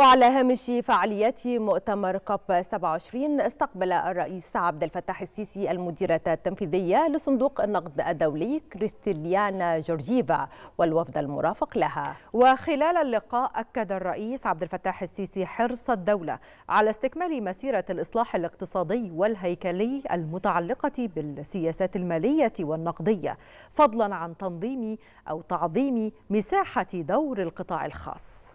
وعلى هامش فعاليات مؤتمر كوب 27 استقبل الرئيس عبد الفتاح السيسي المديرة التنفيذية لصندوق النقد الدولي كريستيليانا جورجيفا والوفد المرافق لها وخلال اللقاء أكد الرئيس عبد الفتاح السيسي حرص الدولة على استكمال مسيرة الإصلاح الاقتصادي والهيكلي المتعلقة بالسياسات المالية والنقدية فضلا عن تنظيم أو تعظيم مساحة دور القطاع الخاص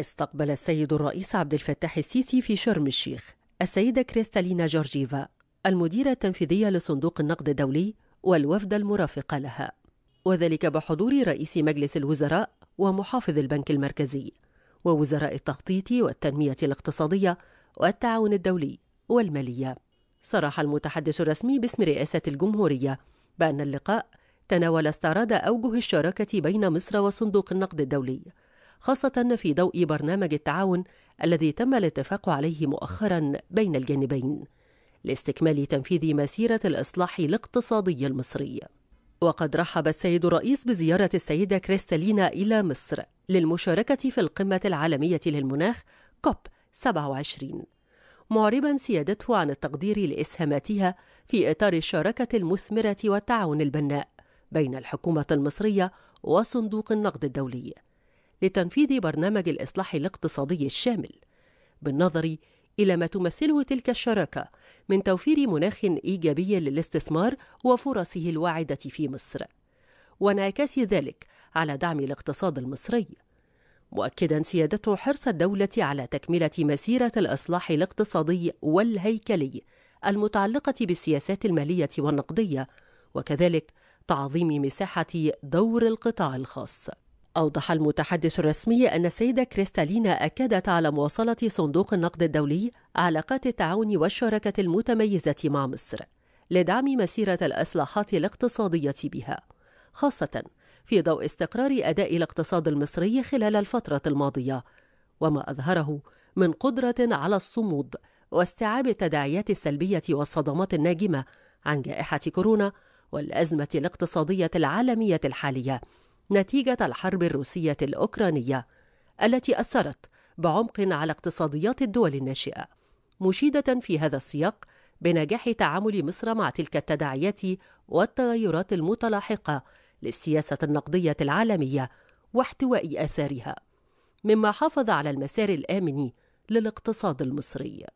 استقبل السيد الرئيس عبد الفتاح السيسي في شرم الشيخ السيدة كريستالينا جورجيفا المديرة التنفيذية لصندوق النقد الدولي والوفد المرافق لها وذلك بحضور رئيس مجلس الوزراء ومحافظ البنك المركزي ووزراء التخطيط والتنمية الاقتصادية والتعاون الدولي والمالية صرح المتحدث الرسمي باسم رئاسة الجمهورية بأن اللقاء تناول استعراض أوجه الشراكة بين مصر وصندوق النقد الدولي خاصة في ضوء برنامج التعاون الذي تم الاتفاق عليه مؤخرا بين الجانبين لاستكمال تنفيذ مسيرة الإصلاح الاقتصادي المصري. وقد رحب السيد الرئيس بزيارة السيدة كريستالينا إلى مصر للمشاركة في القمة العالمية للمناخ كوب 27 معربا سيادته عن التقدير لإسهاماتها في إطار الشراكة المثمرة والتعاون البناء بين الحكومة المصرية وصندوق النقد الدولي لتنفيذ برنامج الإصلاح الاقتصادي الشامل بالنظر إلى ما تمثله تلك الشراكة من توفير مناخ إيجابي للاستثمار وفرصه الواعدة في مصر وانعكاس ذلك على دعم الاقتصاد المصري مؤكدا سيادته حرص الدولة على تكملة مسيرة الإصلاح الاقتصادي والهيكلي المتعلقة بالسياسات المالية والنقدية وكذلك تعظيم مساحة دور القطاع الخاص أوضح المتحدث الرسمي أن السيدة كريستالينا أكدت على مواصلة صندوق النقد الدولي علاقات التعاون والشراكة المتميزة مع مصر لدعم مسيرة الإصلاحات الاقتصادية بها خاصة في ضوء استقرار أداء الاقتصاد المصري خلال الفترة الماضية وما أظهره من قدرة على الصمود واستيعاب التداعيات السلبية والصدمات الناجمة عن جائحة كورونا والأزمة الاقتصادية العالمية الحالية نتيجة الحرب الروسية الأوكرانية التي أثرت بعمق على اقتصاديات الدول الناشئة مشيدة في هذا السياق بنجاح تعامل مصر مع تلك التداعيات والتغيرات المتلاحقة للسياسة النقدية العالمية واحتواء آثارها مما حافظ على المسار الآمن للاقتصاد المصري